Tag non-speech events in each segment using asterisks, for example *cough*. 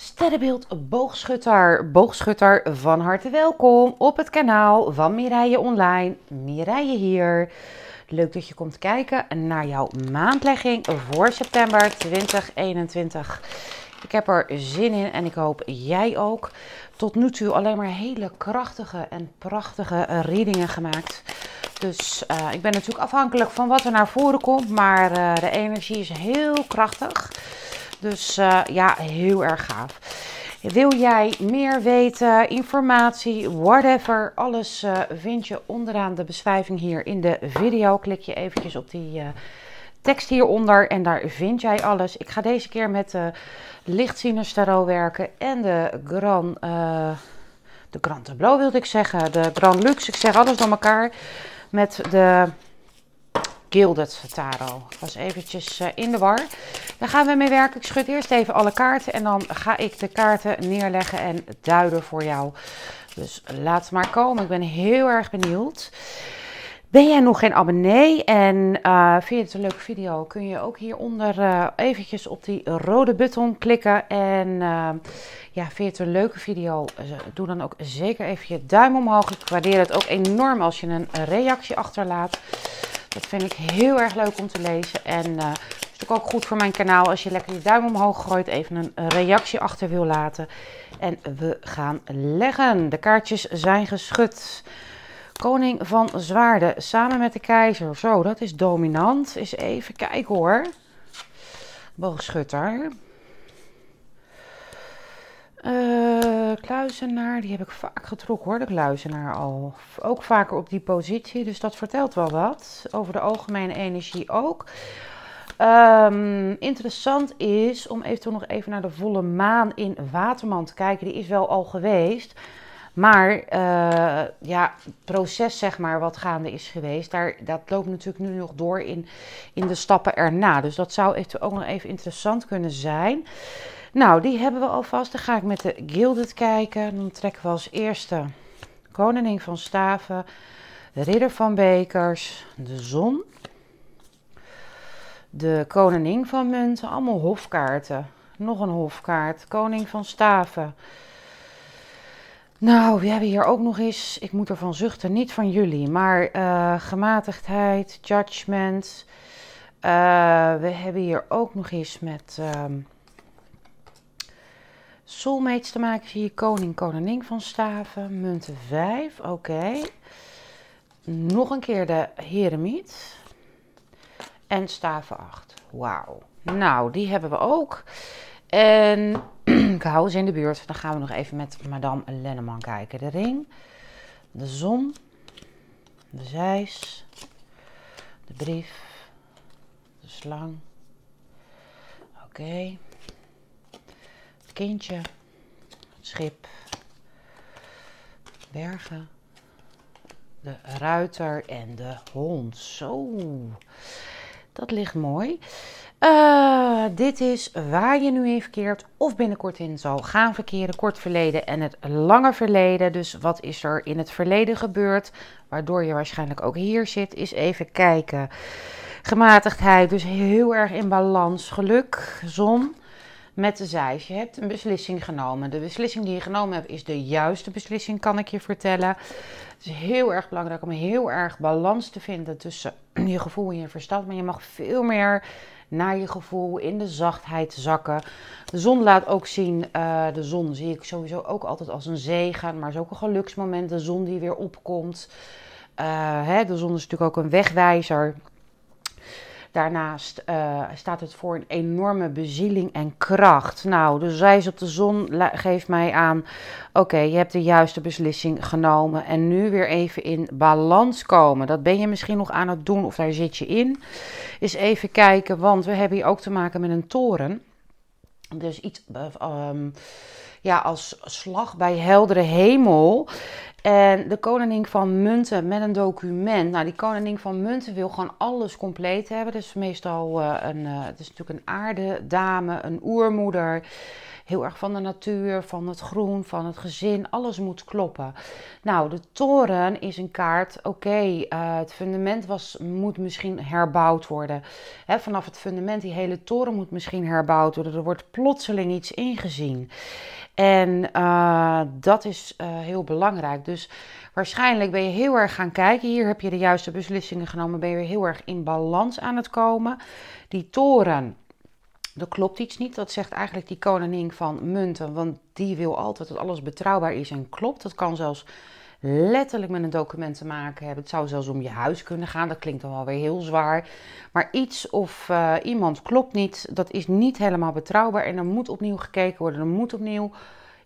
Sterrenbeeld Boogschutter. Boogschutter, van harte welkom op het kanaal van Mireille Online. Mireille hier. Leuk dat je komt kijken naar jouw maandlegging voor september 2021. Ik heb er zin in en ik hoop jij ook. Tot nu toe alleen maar hele krachtige en prachtige readingen gemaakt. Dus eh, ik ben natuurlijk afhankelijk van wat er naar voren komt, maar eh, de energie is heel krachtig. Dus eh, ja, heel erg gaaf. Wil jij meer weten, informatie, whatever, alles eh, vind je onderaan de beschrijving hier in de video. Klik je eventjes op die eh, tekst hieronder en daar vind jij alles. Ik ga deze keer met de lichtzieners tarot werken en de Gran, de Grand Tableau wilde ik zeggen, de Grand Luxe. Ik zeg alles door elkaar met de Gilded Tarot. Ik was eventjes eh, in de war. Daar gaan we mee werken. Ik schud eerst even alle kaarten en dan ga ik de kaarten neerleggen en duiden voor jou. Dus laat het maar komen. Ik ben heel erg benieuwd. Ben jij nog geen abonnee en uh, vind je het een leuke video, kun je ook hieronder uh, eventjes op die rode button klikken. En ja, vind je het een leuke video, doe dan ook zeker even je duim omhoog. Ik waardeer het ook enorm als je een reactie achterlaat. Dat vind ik heel erg leuk om te lezen. En uh, is natuurlijk ook goed voor mijn kanaal als je lekker je duim omhoog gooit. Even een reactie achter wil laten. En we gaan leggen. De kaartjes zijn geschud. Koning van Zwaarden samen met de keizer. Zo, dat is dominant. Is even kijken hoor. Boogschutter. Kluisenaar, eh, kluizenaar, die heb ik vaak getrokken hoor, de kluizenaar al. Ook vaker op die positie, dus dat vertelt wel wat. Over de algemene energie ook. Ehm, interessant is om eventueel nog even naar de volle maan in Waterman te kijken. Die is wel al geweest. Maar eh, ja, het proces zeg maar wat gaande is geweest, daar, dat loopt natuurlijk nu nog door in, in de stappen erna. Dus dat zou eventueel ook nog even interessant kunnen zijn. Nou, die hebben we alvast. Dan ga ik met de Gilded kijken. Dan trekken we als eerste koning van Staven, Ridder van Bekers, de Zon, de koning van Munten. Allemaal hofkaarten. Nog een hofkaart, Koning van Staven. Nou, we hebben hier ook nog eens, ik moet ervan zuchten, niet van jullie, maar eh, gematigdheid, judgment. Eh, we hebben hier ook nog eens met... Ehm, Soulmates te maken via je koning, koningin van staven. Munten 5, oké. Nog een keer de heremiet. En staven 8. Wauw. Nou, die hebben we ook. En *clears throat* ik hou ze in de buurt. Dan gaan we nog even met madame Lenneman kijken. De ring, de zon, de zeis, de brief, de slang. Oké kindje, schip, bergen, de ruiter en de hond. Zo, dat ligt mooi. Eh, dit is waar je nu in verkeert of binnenkort in zal gaan verkeren. Kort verleden en het lange verleden. Dus wat is er in het verleden gebeurd? Waardoor je waarschijnlijk ook hier zit. Is even kijken. Gematigdheid, dus heel erg in balans. Geluk, zon met de zeis. Je hebt een beslissing genomen. De beslissing die je genomen hebt is de juiste beslissing, kan ik je vertellen. Het is heel erg belangrijk om heel erg balans te vinden tussen *clears throat* je gevoel en je verstand. Maar je mag veel meer naar je gevoel, in de zachtheid zakken. De zon laat ook zien, eh, de zon zie ik sowieso ook altijd als een zegen, maar is ook een geluksmoment. De zon die weer opkomt. Eh, hè, de zon is natuurlijk ook een wegwijzer. Daarnaast eh, staat het voor een enorme bezieling en kracht. Nou, de zijs op de zon geeft mij aan: oké, je hebt de juiste beslissing genomen. En nu weer even in balans komen. Dat ben je misschien nog aan het doen of daar zit je in. Is even kijken, want we hebben hier ook te maken met een toren. Dus iets. Eh, ehm, ja, als slag bij heldere hemel. En de koningin van Munten met een document. Nou, die koningin van Munten wil gewoon alles compleet hebben. Dus meestal eh, een, eh, het is natuurlijk een aardedame, een oermoeder heel erg van de natuur, van het groen, van het gezin. Alles moet kloppen. Nou, de toren is een kaart. Oké, eh, het fundament was, moet misschien herbouwd worden. vanaf het fundament, die hele toren moet misschien herbouwd worden. Er wordt plotseling iets ingezien. En eh, dat is eh, heel belangrijk. Dus waarschijnlijk ben je heel erg gaan kijken. Hier heb je de juiste beslissingen genomen. Ben je heel erg in balans aan het komen. Die toren er klopt iets niet. Dat zegt eigenlijk die koning van munten, want die wil altijd dat alles betrouwbaar is en klopt. Dat kan zelfs letterlijk met een document te maken hebben. Het zou zelfs om je huis kunnen gaan. Dat klinkt dan wel weer heel zwaar. Maar iets of eh, iemand klopt niet. Dat is niet helemaal betrouwbaar. En er moet opnieuw gekeken worden. Er moet opnieuw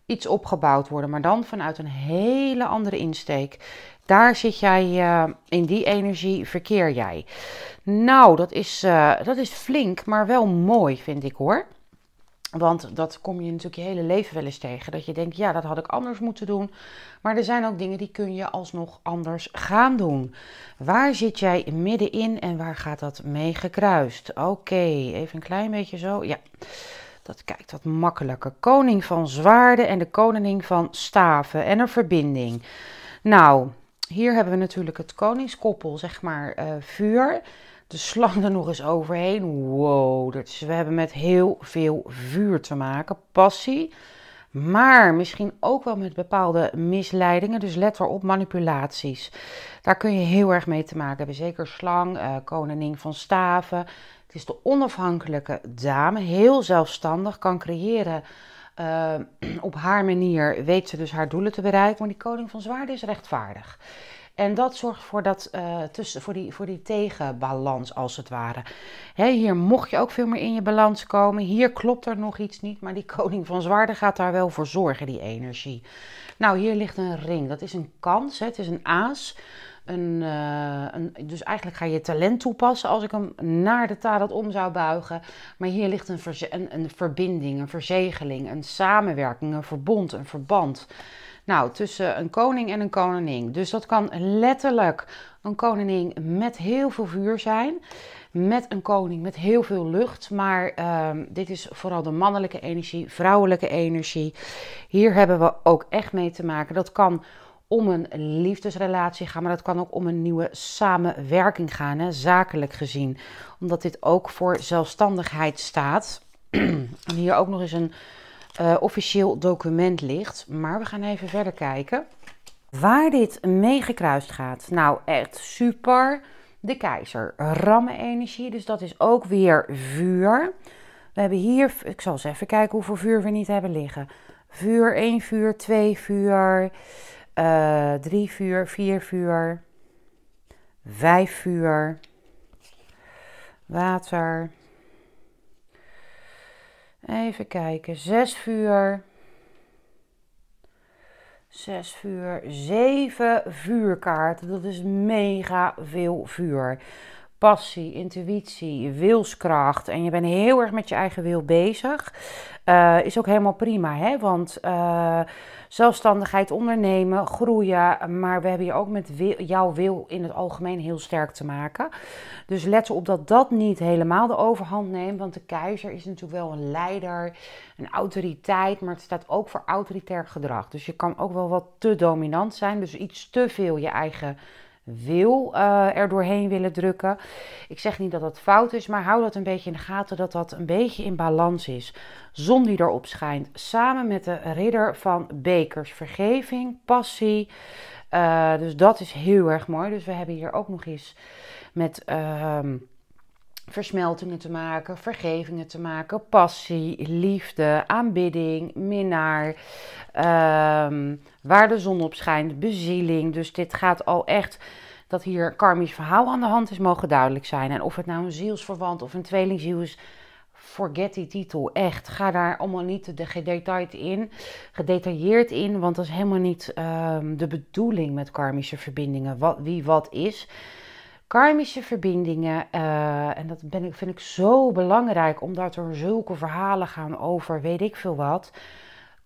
iets opgebouwd worden. Maar dan vanuit een hele andere insteek. Daar zit jij eh, in die energie, verkeer jij. Nou, dat is, eh, dat is flink, maar wel mooi, vind ik hoor. Want dat kom je natuurlijk je hele leven wel eens tegen. Dat je denkt, ja, dat had ik anders moeten doen. Maar er zijn ook dingen die kun je alsnog anders gaan doen. Waar zit jij middenin en waar gaat dat mee gekruist? Oké, even een klein beetje zo. Ja, dat kijkt wat makkelijker. Koning van zwaarden en de koning van staven en een verbinding. Nou, hier hebben we natuurlijk het koningskoppel, zeg maar, eh, vuur. De slang er nog eens overheen. Wow, dus we hebben met heel veel vuur te maken. Passie. Maar misschien ook wel met bepaalde misleidingen. Dus let erop, op manipulaties. Daar kun je heel erg mee te maken hebben. Zeker slang, uh, eh, koningin van staven. Het is de onafhankelijke dame. Heel zelfstandig. Kan creëren eh, *clears throat* op haar manier weet ze dus haar doelen te bereiken. Maar die koning van zwaarden is rechtvaardig. En dat zorgt voor, dat, eh, tussen, voor, die, voor die tegenbalans, als het ware. Hè, hier mocht je ook veel meer in je balans komen. Hier klopt er nog iets niet. Maar die koning van zwaarden gaat daar wel voor zorgen, die energie. Nou, hier ligt een ring. Dat is een kans. Hè, het is een aas. Een, eh, een, dus eigenlijk ga je talent toepassen als ik hem naar de tadat om zou buigen. Maar hier ligt een, een, een verbinding, een verzegeling, een samenwerking, een verbond, een verband. Nou, tussen een koning en een koningin. Dus dat kan letterlijk een koningin met heel veel vuur zijn. Met een koning met heel veel lucht. Maar ehm, dit is vooral de mannelijke energie, vrouwelijke energie. Hier hebben we ook echt mee te maken. Dat kan om een liefdesrelatie gaan, maar dat kan ook om een nieuwe samenwerking gaan, hè, zakelijk gezien. Omdat dit ook voor zelfstandigheid staat. *clears throat* en hier ook nog eens een eh, officieel document ligt. Maar we gaan even verder kijken. Waar dit mee gekruist gaat. Nou, echt super. De keizer. energie, Dus dat is ook weer vuur. We hebben hier, ik zal eens even kijken hoeveel vuur we niet hebben liggen. Vuur 1, vuur twee vuur eh, drie vuur, vier vuur, vijf vuur, water. Even kijken, zes vuur. Zes vuur, zeven vuurkaarten. Dat is mega veel vuur passie, intuïtie, wilskracht en je bent heel erg met je eigen wil bezig, eh, is ook helemaal prima. Hè? Want eh, zelfstandigheid, ondernemen, groeien, maar we hebben je ook met jouw wil in het algemeen heel sterk te maken. Dus let op dat dat niet helemaal de overhand neemt, want de keizer is natuurlijk wel een leider, een autoriteit, maar het staat ook voor autoritair gedrag. Dus je kan ook wel wat te dominant zijn, dus iets te veel je eigen wil eh, er doorheen willen drukken. Ik zeg niet dat dat fout is, maar hou dat een beetje in de gaten dat dat een beetje in balans is. Zon die erop schijnt, samen met de ridder van bekers, vergeving, passie. Eh, dus dat is heel erg mooi. Dus we hebben hier ook nog eens met. Ehm, versmeltingen te maken, vergevingen te maken, passie, liefde, aanbidding, minnaar, ehm, waar de zon op schijnt, bezieling. Dus dit gaat al echt dat hier karmisch verhaal aan de hand is, mogen duidelijk zijn. En of het nou een zielsverwant of een tweelingziel is, forget die titel. Echt, ga daar allemaal niet te gedetailleerd in, gedetailleerd in, want dat is helemaal niet ehm, de bedoeling met karmische verbindingen. Wat, wie wat is. Karmische verbindingen, eh, en dat ben ik, vind ik zo belangrijk, omdat er zulke verhalen gaan over weet ik veel wat.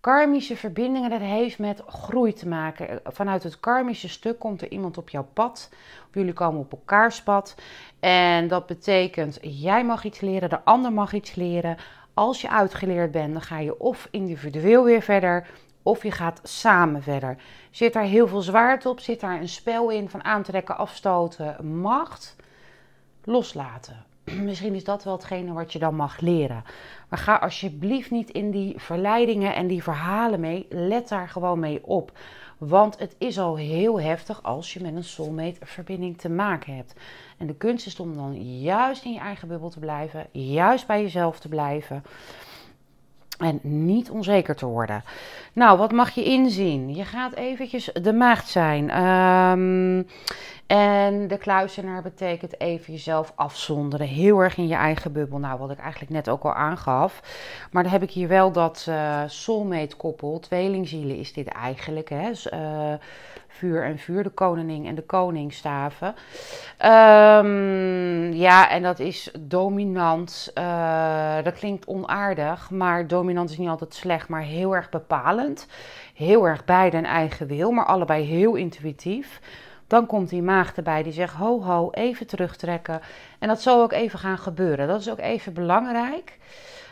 Karmische verbindingen, dat heeft met groei te maken. Vanuit het karmische stuk komt er iemand op jouw pad. Jullie komen op elkaars pad. En dat betekent, jij mag iets leren, de ander mag iets leren. Als je uitgeleerd bent, dan ga je of individueel weer verder of je gaat samen verder. Zit daar heel veel zwaarte op? Zit daar een spel in van aantrekken, afstoten, macht? Loslaten. *clears throat* Misschien is dat wel hetgene wat je dan mag leren. Maar ga alsjeblieft niet in die verleidingen en die verhalen mee. Let daar gewoon mee op. Want het is al heel heftig als je met een soulmate verbinding te maken hebt. En de kunst is om dan juist in je eigen bubbel te blijven, juist bij jezelf te blijven. En niet onzeker te worden. Nou, wat mag je inzien? Je gaat eventjes de maagd zijn. Ehm, en de kluizenaar betekent even jezelf afzonderen. Heel erg in je eigen bubbel. Nou, wat ik eigenlijk net ook al aangaf. Maar dan heb ik hier wel dat uh, eh, soulmate koppel. Tweelingzielen is dit eigenlijk. Hè? Eh, vuur en vuur, de koning en de koning staven. Ehm, ja, en dat is dominant. Eh, dat klinkt onaardig, maar dominant is niet altijd slecht, maar heel erg bepalend. Heel erg bij de eigen wil, maar allebei heel intuïtief. Dan komt die maag erbij die zegt: ho, ho, even terugtrekken. En dat zal ook even gaan gebeuren. Dat is ook even belangrijk.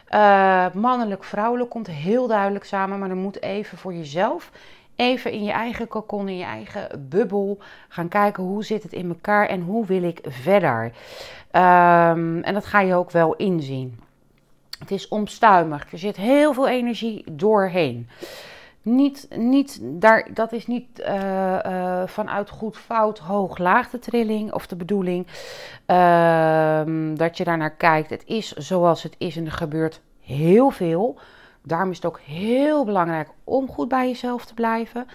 Uh, eh, Mannelijk-vrouwelijk komt heel duidelijk samen, maar dan moet even voor jezelf even in je eigen kokon, in je eigen bubbel gaan kijken hoe zit het in elkaar en hoe wil ik verder. Ehm, en dat ga je ook wel inzien. Het is omstuimig. Er zit heel veel energie doorheen. Niet, niet daar, dat is niet eh, eh, vanuit goed, fout, hoog, laag de trilling of de bedoeling ehm, dat je daarnaar kijkt. Het is zoals het is en er gebeurt heel veel. Daarom is het ook heel belangrijk om goed bij jezelf te blijven.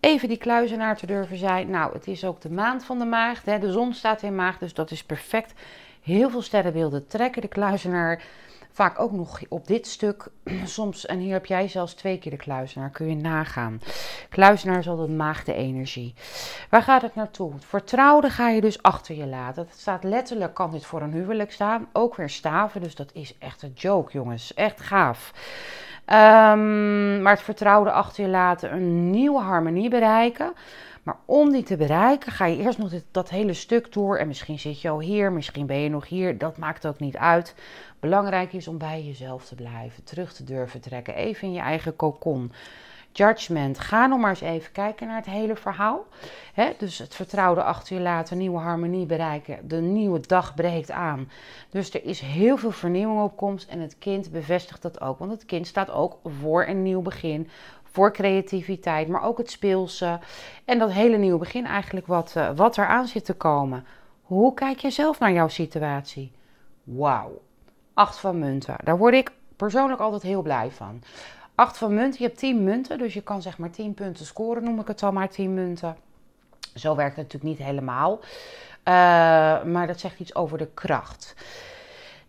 Even die kluizenaar te durven zijn. Nou, het is ook de maand van de maagd. Hè? De zon staat in maag, dus dat is perfect. Heel veel sterrenbeelden trekken de kluizenaar. Vaak ook nog op dit stuk. *clears throat* Soms, en hier heb jij zelfs twee keer de kluizenaar. Kun je nagaan. Kluizenaar is altijd maagde energie. Waar gaat het naartoe? Vertrouwde ga je dus achter je laten. Dat staat letterlijk, kan dit voor een huwelijk staan. Ook weer staven, dus dat is echt een joke, jongens. Echt gaaf. Ehm, maar het vertrouwde achter je laten, een nieuwe harmonie bereiken. Maar om die te bereiken ga je eerst nog dit, dat hele stuk door. En misschien zit je al hier, misschien ben je nog hier. Dat maakt ook niet uit. Belangrijk is om bij jezelf te blijven. Terug te durven trekken. Even in je eigen kokon judgment. Ga nog maar eens even kijken naar het hele verhaal. dus het vertrouwde achter je laten, nieuwe harmonie bereiken. De nieuwe dag breekt aan. Dus er is heel veel vernieuwing op komst en het kind bevestigt dat ook. Want het kind staat ook voor een nieuw begin, voor creativiteit, maar ook het speelse. En dat hele nieuwe begin eigenlijk wat, eh, wat eraan zit te komen. Hoe kijk je zelf naar jouw situatie? Wauw. Acht van munten. Daar word ik persoonlijk altijd heel blij van. Acht van munten, je hebt 10 munten, dus je kan zeg maar 10 punten scoren, noem ik het dan maar 10 munten. Zo werkt het natuurlijk niet helemaal. Eh, maar dat zegt iets over de kracht.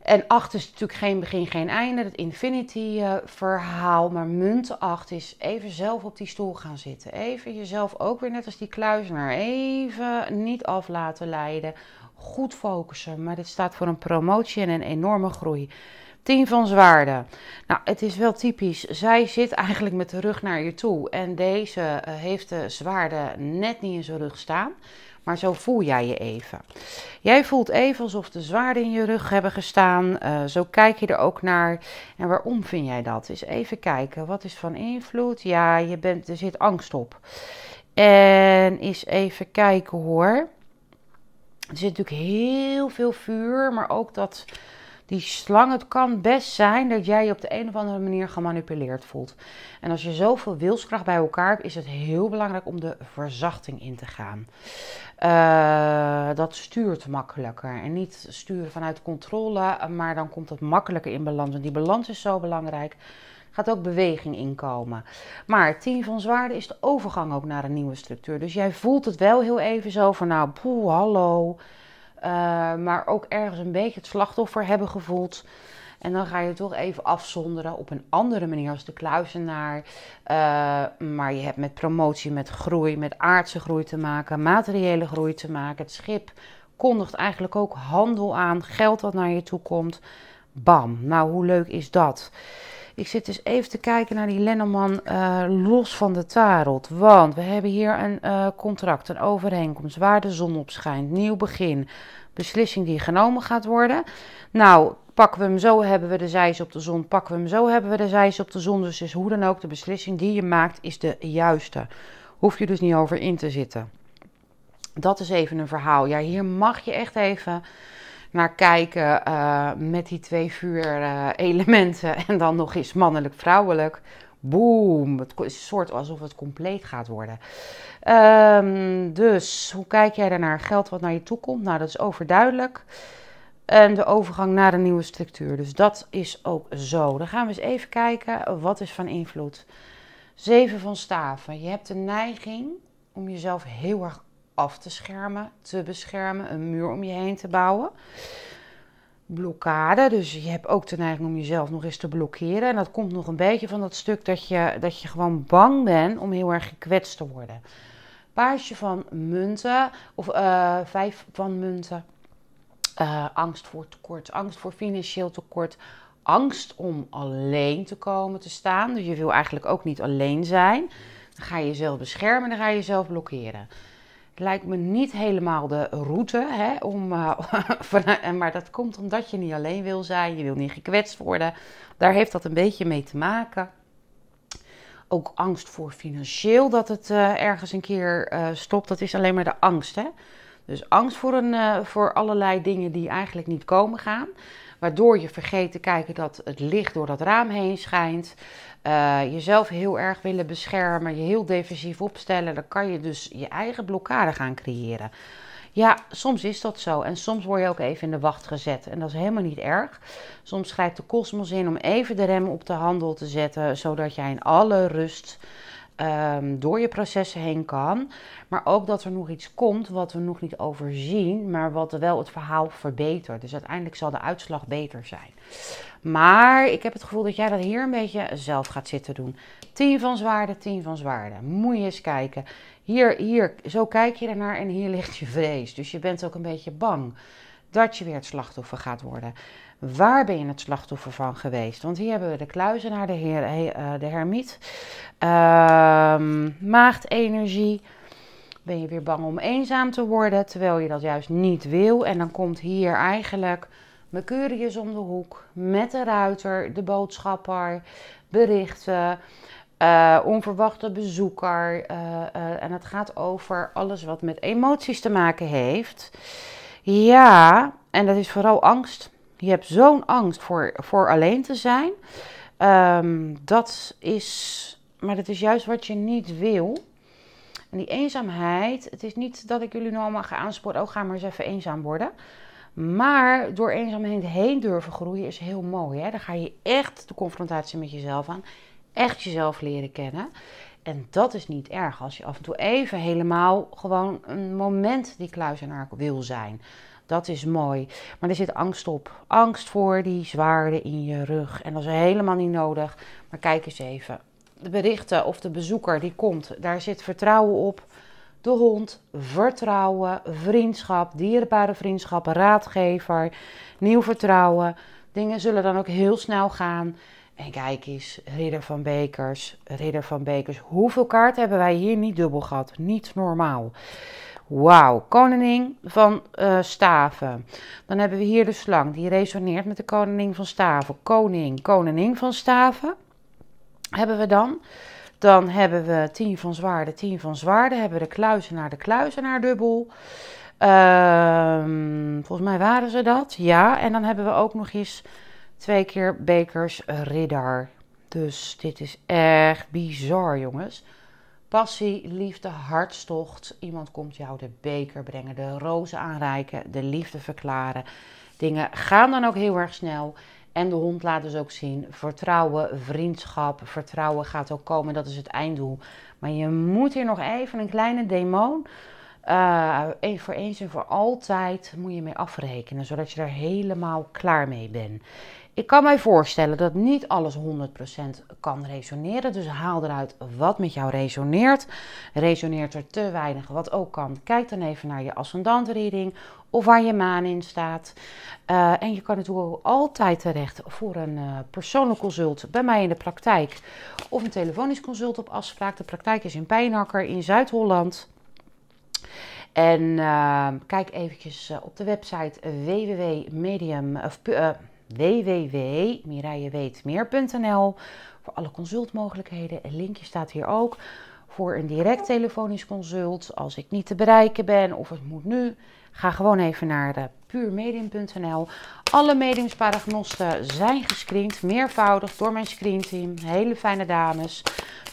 En 8 is natuurlijk geen begin, geen einde, dat infinity eh, verhaal. Maar munt 8 is even zelf op die stoel gaan zitten. Even jezelf ook weer net als die naar Even niet af laten leiden. Goed focussen. Maar dit staat voor een promotie en een enorme groei. Tien van zwaarden. Nou, het is wel typisch. Zij zit eigenlijk met de rug naar je toe. En deze eh, heeft de zwaarden net niet in zijn rug staan. Maar zo voel jij je even. Jij voelt even alsof de zwaarden in je rug hebben gestaan. Eh, zo kijk je er ook naar. En waarom vind jij dat? Is even kijken. Wat is van invloed? Ja, je bent, er zit angst op. En eens even kijken hoor. Er zit natuurlijk heel veel vuur, maar ook dat die slang, het kan best zijn dat jij je op de een of andere manier gemanipuleerd voelt. En als je zoveel wilskracht bij elkaar hebt, is het heel belangrijk om de verzachting in te gaan. Eh, dat stuurt makkelijker. En niet sturen vanuit controle, maar dan komt het makkelijker in balans. En die balans is zo belangrijk. Gaat ook beweging inkomen. Maar 10 van zwaarden is de overgang ook naar een nieuwe structuur. Dus jij voelt het wel heel even zo van nou, boe, hallo eh, maar ook ergens een beetje het slachtoffer hebben gevoeld. En dan ga je toch even afzonderen op een andere manier als de kluizenaar. Uh, eh, maar je hebt met promotie, met groei, met aardse groei te maken, materiële groei te maken. Het schip kondigt eigenlijk ook handel aan, geld wat naar je toe komt. Bam, nou hoe leuk is dat? Ik zit dus even te kijken naar die Lenneman eh, los van de tarot. Want we hebben hier een eh, contract, een overeenkomst waar de zon op schijnt. Nieuw begin, beslissing die genomen gaat worden. Nou, pakken we hem zo, hebben we de zijs op de zon. Pakken we hem zo, hebben we de zijs op de zon. Dus, dus hoe dan ook, de beslissing die je maakt is de juiste. Hoef je dus niet over in te zitten. Dat is even een verhaal. Ja, hier mag je echt even naar kijken eh, met die twee vuur elementen *laughs* en dan nog eens mannelijk-vrouwelijk. Boom, het is een soort alsof het compleet gaat worden. Ehm, dus hoe kijk jij daarnaar? Geld wat naar je toe komt? Nou, dat is overduidelijk. En de overgang naar een nieuwe structuur. Dus dat is ook zo. Dan gaan we eens even kijken wat is van invloed. Zeven van staven. Je hebt de neiging om jezelf heel erg af te schermen, te beschermen, een muur om je heen te bouwen. Blokkade, dus je hebt ook de neiging om jezelf nog eens te blokkeren. En dat komt nog een beetje van dat stuk dat je, dat je gewoon bang bent om heel erg gekwetst te worden. Paasje van munten, of eh, vijf van munten. Eh, angst voor tekort, angst voor financieel tekort, angst om alleen te komen te staan. Dus je wil eigenlijk ook niet alleen zijn. Dan ga je jezelf beschermen, dan ga je jezelf blokkeren lijkt me niet helemaal de route. Hè, om, eh, *laughs* maar dat komt omdat je niet alleen wil zijn. Je wil niet gekwetst worden. Daar heeft dat een beetje mee te maken. Ook angst voor financieel dat het eh, ergens een keer eh, stopt. Dat is alleen maar de angst. Hè? Dus angst voor, een, voor allerlei dingen die eigenlijk niet komen gaan. Waardoor je vergeet te kijken dat het licht door dat raam heen schijnt. Uh, jezelf heel erg willen beschermen, je heel defensief opstellen. Dan kan je dus je eigen blokkade gaan creëren. Ja, soms is dat zo. En soms word je ook even in de wacht gezet. En dat is helemaal niet erg. Soms schrijft de kosmos in om even de rem op de handel te zetten. Zodat jij in alle rust Ehm, door je processen heen kan. Maar ook dat er nog iets komt wat we nog niet overzien, maar wat wel het verhaal verbetert. Dus uiteindelijk zal de uitslag beter zijn. Maar ik heb het gevoel dat jij dat hier een beetje zelf gaat zitten doen. 10 van zwaarden, 10 van zwaarden. Moet je eens kijken. Hier, hier, zo kijk je ernaar en hier ligt je vrees. Dus je bent ook een beetje bang dat je weer het slachtoffer gaat worden. Waar ben je het slachtoffer van geweest? Want hier hebben we de kluizenaar, de, heer, eh, de hermiet, uh, maagdenergie. Ben je weer bang om eenzaam te worden, terwijl je dat juist niet wil. En dan komt hier eigenlijk Mercurius om de hoek met de ruiter, de boodschapper, berichten. Eh, onverwachte bezoeker. Eh, en het gaat over alles wat met emoties te maken heeft. Ja, en dat is vooral angst. Je hebt zo'n angst voor, voor alleen te zijn. Ehm, dat is, maar dat is juist wat je niet wil. En die eenzaamheid, het is niet dat ik jullie nu allemaal ga aansporen, oh ga maar eens even eenzaam worden. Maar door eenzaamheid heen durven groeien is heel mooi. Hè? Dan ga je echt de confrontatie met jezelf aan, echt jezelf leren kennen. En dat is niet erg als je af en toe even helemaal gewoon een moment die kluizenaar wil zijn. Dat is mooi. Maar er zit angst op. Angst voor die zwaarden in je rug. En dat is helemaal niet nodig. Maar kijk eens even. De berichten of de bezoeker die komt, daar zit vertrouwen op. De hond, vertrouwen, vriendschap, dierbare vriendschap, raadgever, nieuw vertrouwen. Dingen zullen dan ook heel snel gaan. En kijk eens, Ridder van Bekers, Ridder van Bekers. Hoeveel kaarten hebben wij hier niet dubbel gehad? Niet normaal. Wauw, koning van eh, staven. Dan hebben we hier de slang, die resoneert met de koning van staven. Koning, koningin van staven hebben we dan. Dan hebben we 10 van zwaarden, 10 van zwaarden. Hebben we de kluizenaar, de kluizenaar dubbel. Ehm, volgens mij waren ze dat, ja. En dan hebben we ook nog eens twee keer bekers ridder. Dus dit is echt bizar, jongens. Passie, liefde, hartstocht. Iemand komt jou de beker brengen, de rozen aanreiken, de liefde verklaren. Dingen gaan dan ook heel erg snel. En de hond laat dus ook zien: vertrouwen, vriendschap. Vertrouwen gaat ook komen, dat is het einddoel. Maar je moet hier nog even een kleine demon eh, voor eens en voor altijd moet je mee afrekenen, zodat je er helemaal klaar mee bent. Ik kan mij voorstellen dat niet alles 100% kan resoneren. Dus haal eruit wat met jou resoneert. Resoneert er te weinig wat ook kan? Kijk dan even naar je ascendant reading of waar je maan in staat. Eh, en je kan natuurlijk altijd terecht voor een uh, persoonlijk consult bij mij in de praktijk. Of een telefonisch consult op afspraak. De praktijk is in Pijnakker in Zuid-Holland. En ehm, kijk eventjes eh, op de website eh, www.mirijeweetmeer.nl voor alle consultmogelijkheden. Een linkje staat hier ook voor een direct telefonisch consult als ik niet te bereiken ben of het moet nu. Ga gewoon even naar de puurmedium.nl. Alle mediumsparagnosten zijn gescreend, meervoudig door mijn screenteam. Hele fijne dames.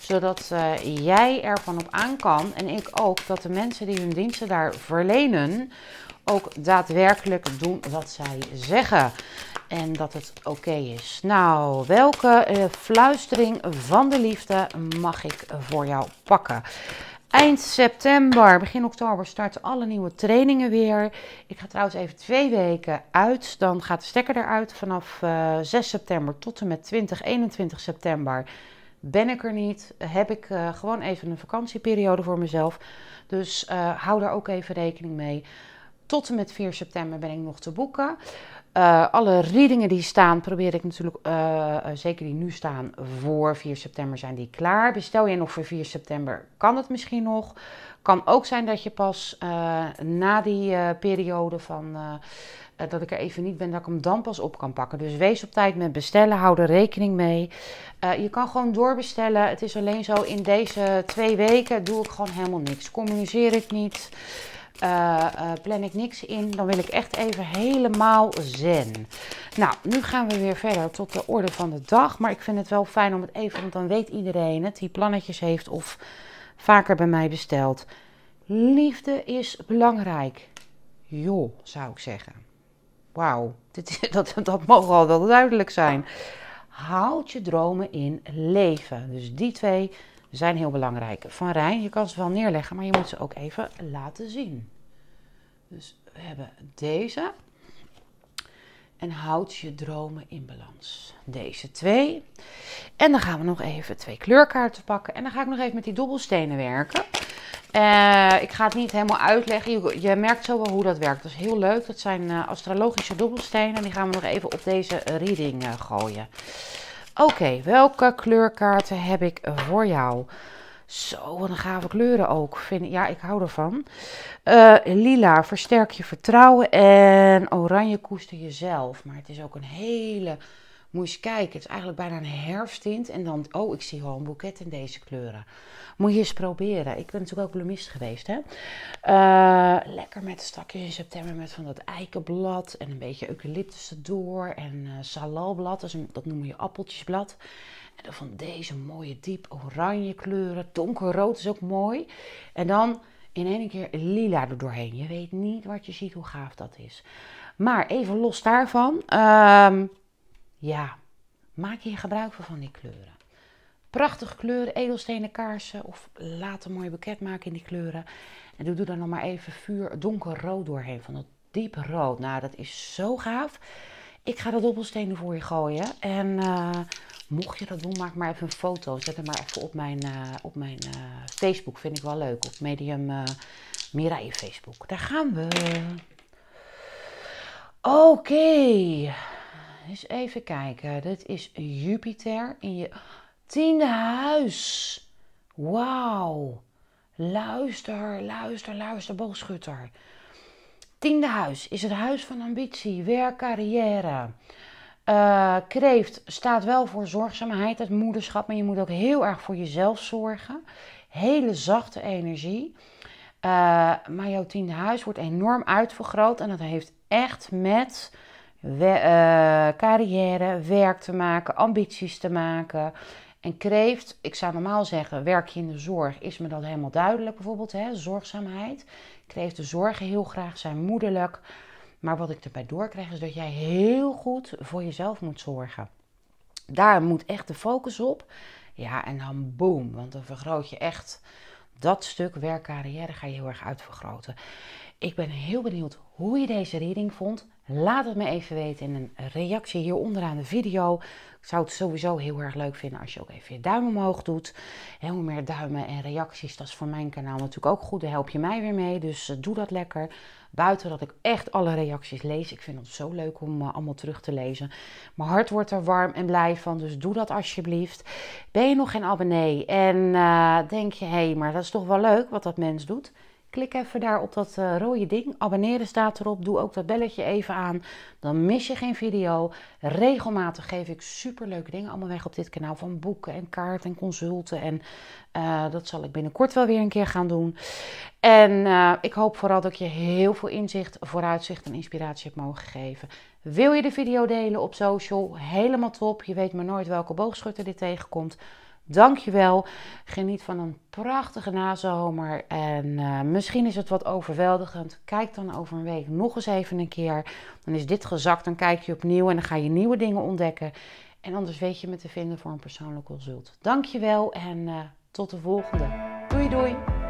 Zodat eh, jij ervan op aan kan en ik ook dat de mensen die hun diensten daar verlenen ook daadwerkelijk doen wat zij zeggen. En dat het oké is. Nou, welke eh, fluistering van de liefde mag ik voor jou pakken? Eind september, begin oktober starten alle nieuwe trainingen weer. Ik ga trouwens even twee weken uit. Dan gaat de stekker eruit vanaf 6 eh, september tot en met 20, 21 september. Ben ik er niet, heb ik eh, gewoon even een vakantieperiode voor mezelf. Dus eh, hou daar ook even rekening mee. Tot en met 4 september ben ik nog te boeken. Eh, alle readingen die staan, probeer ik natuurlijk, eh, eh, zeker die nu staan, voor 4 september zijn die klaar. Bestel je nog voor 4 september, kan het misschien nog. Kan ook zijn dat je pas na die periode van dat ik er even niet ben, dat ik hem dan pas op kan pakken. Dus wees op tijd met bestellen, hou er rekening mee. je kan gewoon doorbestellen. Het is alleen zo, in deze twee weken doe ik gewoon helemaal niks. Communiceer ik niet uh, plan ik niks in. Dan wil ik echt even helemaal zen. Nou, nu gaan we weer verder tot de orde van de dag. Maar ik vind het wel fijn om het even, want dan weet iedereen het, die plannetjes heeft of vaker bij mij bestelt. Liefde is belangrijk. Joh, zou ik zeggen. Wauw, *laughs* dat, dat mogen al wel duidelijk zijn. Houd je dromen in leven. Dus die twee zijn heel belangrijk. Van Rijn, je kan ze wel neerleggen, maar je moet ze ook even laten zien. Dus we hebben deze. En houd je dromen in balans. Deze twee. En dan gaan we nog even twee kleurkaarten pakken. En dan ga ik nog even met die dobbelstenen werken. Eh, ik ga het niet helemaal uitleggen. Je, merkt zo wel hoe dat werkt. Dat is heel leuk. Dat zijn eh, astrologische dobbelstenen. Die gaan we nog even op deze reading eh, gooien. Oké, welke kleurkaarten heb ik voor jou? Zo, wat een gave kleuren ook. Vind, ja, ik hou ervan. Uh, lila, versterk je vertrouwen. En oranje koester jezelf. Maar het is ook een hele moet je eens kijken, het is eigenlijk bijna een herfstint. En dan, oh, ik zie gewoon een boeket in deze kleuren. Moet je eens proberen. Ik ben natuurlijk ook bloemist geweest, hè. Eh, lekker met stakjes in september met van dat eikenblad en een beetje eucalyptus erdoor. En eh, salalblad, dat noem je appeltjesblad. En dan van deze mooie diep oranje kleuren. Donkerrood is ook mooi. En dan in één keer lila er doorheen. Je weet niet wat je ziet, hoe gaaf dat is. Maar even los daarvan. Ehm ja, maak hier gebruik van, van die kleuren. Prachtige kleuren, edelstenen kaarsen of laat een mooi boeket maken in die kleuren. En doe, doe daar nog maar even vuur donkerrood doorheen, van dat diepe rood. Nou, dat is zo gaaf. Ik ga de dobbelstenen voor je gooien. En eh, mocht je dat doen, maak maar even een foto. Zet hem maar even op mijn, eh, op mijn eh, Facebook, vind ik wel leuk. Op Medium Mirai Facebook. Daar gaan we. Oké. Eens even kijken. Dit is Jupiter in je tiende huis. Wauw. Luister, luister, luister, boogschutter. Tiende huis is het huis van ambitie, werk, carrière. Eh, kreeft staat wel voor zorgzaamheid, het moederschap, maar je moet ook heel erg voor jezelf zorgen. Hele zachte energie. Eh, maar jouw tiende huis wordt enorm uitvergroot en dat heeft echt met we, eh, carrière, werk te maken, ambities te maken. En kreeft, ik zou normaal zeggen, werk je in de zorg, is me dat helemaal duidelijk bijvoorbeeld, hè, zorgzaamheid. Kreeft de zorgen heel graag, zijn moederlijk. Maar wat ik erbij doorkrijg is dat jij heel goed voor jezelf moet zorgen. Daar moet echt de focus op. Ja, en dan boom, want dan vergroot je echt dat stuk werk-carrière ga je heel erg uitvergroten. Ik ben heel benieuwd hoe je deze reading vond. Laat het me even weten in een reactie hieronder aan de video. Ik zou het sowieso heel erg leuk vinden als je ook even je duim omhoog doet. En hoe meer duimen en reacties, dat is voor mijn kanaal natuurlijk ook goed. Daar help je mij weer mee, dus eh, doe dat lekker. Buiten dat ik echt alle reacties lees. Ik vind het zo leuk om eh, allemaal terug te lezen. Mijn hart wordt er warm en blij van, dus doe dat alsjeblieft. Ben je nog geen abonnee en eh, denk je, hé, hey, maar dat is toch wel leuk wat dat mens doet? Klik even daar op dat eh, rode ding. Abonneren staat erop. Doe ook dat belletje even aan. Dan mis je geen video. Regelmatig geef ik superleuke dingen allemaal weg op dit kanaal. Van boeken en kaarten en consulten. En eh, dat zal ik binnenkort wel weer een keer gaan doen. En eh, ik hoop vooral dat ik je heel veel inzicht, vooruitzicht en inspiratie heb mogen geven. Wil je de video delen op social? Helemaal top. Je weet maar nooit welke boogschutter dit tegenkomt. Dankjewel. Geniet van een prachtige nazomer. En eh, misschien is het wat overweldigend. Kijk dan over een week nog eens even een keer. Dan is dit gezakt. Dan kijk je opnieuw en dan ga je nieuwe dingen ontdekken. En anders weet je me te vinden voor een persoonlijk consult. Dankjewel en eh, tot de volgende. Doei doei.